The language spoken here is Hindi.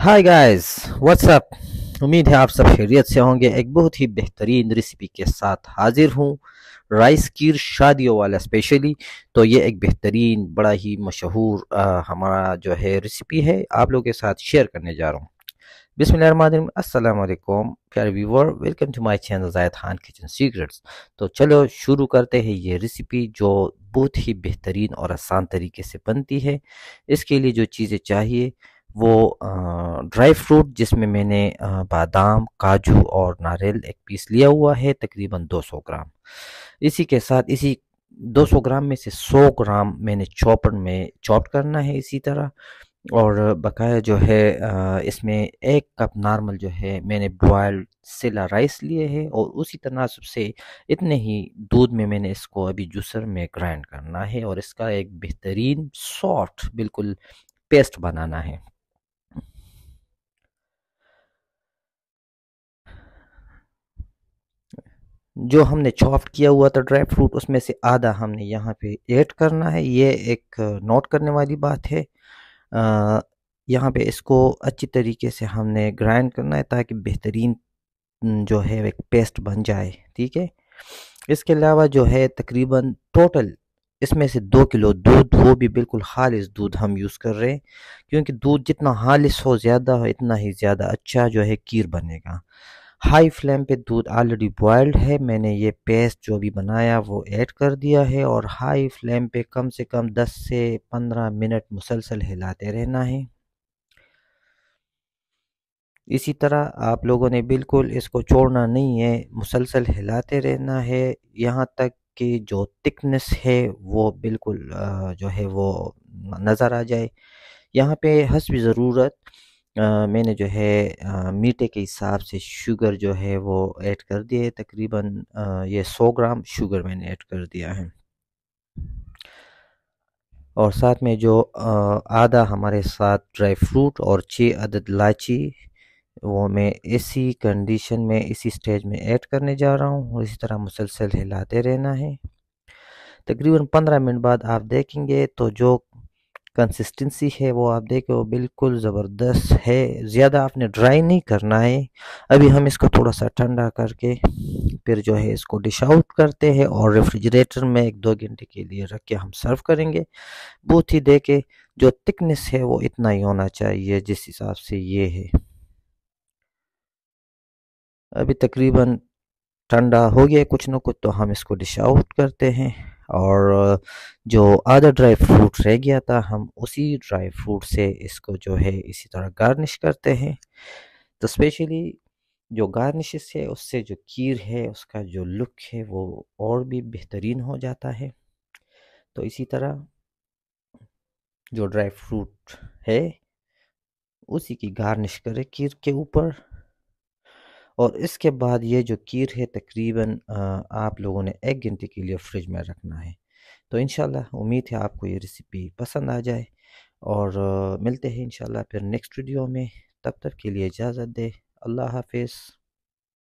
हाय गाइस व्हाट्सअप उम्मीद है आप सब खैरियत से होंगे एक बहुत ही बेहतरीन रेसिपी के साथ हाजिर हूँ राइस खीर शादियों वाला स्पेशली तो ये एक बेहतरीन बड़ा ही मशहूर हमारा जो है रेसिपी है आप लोगों के साथ शेयर करने जा रहा हूँ बिसमीम असलकुम प्यारे viewer welcome to my channel Zaid Khan kitchen secrets तो चलो शुरू करते हैं ये रेसिपी जो बहुत ही बेहतरीन और आसान तरीके से बनती है इसके लिए जो चीज़ें चाहिए वो ड्राई फ्रूट जिसमें मैंने बादाम काजू और नारियल एक पीस लिया हुआ है तकरीबन 200 ग्राम इसी के साथ इसी 200 ग्राम में से 100 ग्राम मैंने चॉपर में चॉप करना है इसी तरह और बकाया जो है इसमें एक कप नॉर्मल जो है मैंने बॉयल सिला राइस लिए है और उसी तनासब से इतने ही दूध में मैंने इसको अभी जूसर में ग्राइंड करना है और इसका एक बेहतरीन सॉफ्ट बिल्कुल पेस्ट बनाना है जो हमने चॉफ्ट किया हुआ था ड्राई फ्रूट उसमें से आधा हमने यहाँ पे ऐड करना है ये एक नोट करने वाली बात है यहाँ पे इसको अच्छी तरीके से हमने ग्राइंड करना है ताकि बेहतरीन जो है एक पेस्ट बन जाए ठीक है इसके अलावा जो है तकरीबन टोटल इसमें से दो किलो दूध वो भी बिल्कुल खालिस दूध हम यूज़ कर रहे हैं क्योंकि दूध जितना खालिस हो ज़्यादा हो इतना ही ज़्यादा अच्छा जो है खीर बनेगा हाई फ्लेम पे दूध ऑलरेडी बॉयल्ड है मैंने ये पेस्ट जो भी बनाया वो ऐड कर दिया है और हाई फ्लेम पे कम से कम 10 से 15 मिनट मुसलसल हिलाते रहना है इसी तरह आप लोगों ने बिल्कुल इसको छोड़ना नहीं है मुसलसल हिलाते रहना है यहाँ तक कि जो थिकनेस है वो बिल्कुल जो है वो नज़र आ जाए यहाँ पे हंस ज़रूरत आ, मैंने जो है आ, मीठे के हिसाब से शुगर जो है वो ऐड कर दिए तकरीबन ये 100 ग्राम शुगर मैंने ऐड कर दिया है और साथ में जो आधा हमारे साथ ड्राई फ्रूट और छः अदद लाची वो मैं इसी कंडीशन में इसी स्टेज में ऐड करने जा रहा हूँ और इसी तरह मुसलसल हिलाते रहना है तकरीबन पंद्रह मिनट बाद आप देखेंगे तो जो कंसिस्टेंसी है वो आप देखे वो बिल्कुल ज़बरदस्त है ज़्यादा आपने ड्राई नहीं करना है अभी हम इसको थोड़ा सा ठंडा करके फिर जो है इसको डिश आउट करते हैं और रेफ्रिजरेटर में एक दो घंटे के लिए रख के हम सर्व करेंगे बहुत ही देखे जो थिकनेस है वो इतना ही होना चाहिए जिस हिसाब से ये है अभी तकरीबन ठंडा हो गया कुछ ना कुछ तो हम इसको डिश आउट करते हैं और जो आधा ड्राई फ्रूट रह गया था हम उसी ड्राई फ्रूट से इसको जो है इसी तरह गार्निश करते हैं तो स्पेशली जो गार्निश है उससे जो खीर है उसका जो लुक है वो और भी बेहतरीन हो जाता है तो इसी तरह जो ड्राई फ्रूट है उसी की गार्निश करें खीर के ऊपर और इसके बाद ये जो खीर है तकरीबन आप लोगों ने एक घंटे के लिए फ्रिज में रखना है तो इन उम्मीद है आपको ये रेसिपी पसंद आ जाए और मिलते हैं इन फिर नेक्स्ट वीडियो में तब तक के लिए इजाज़त दे अल्लाह हाफिज़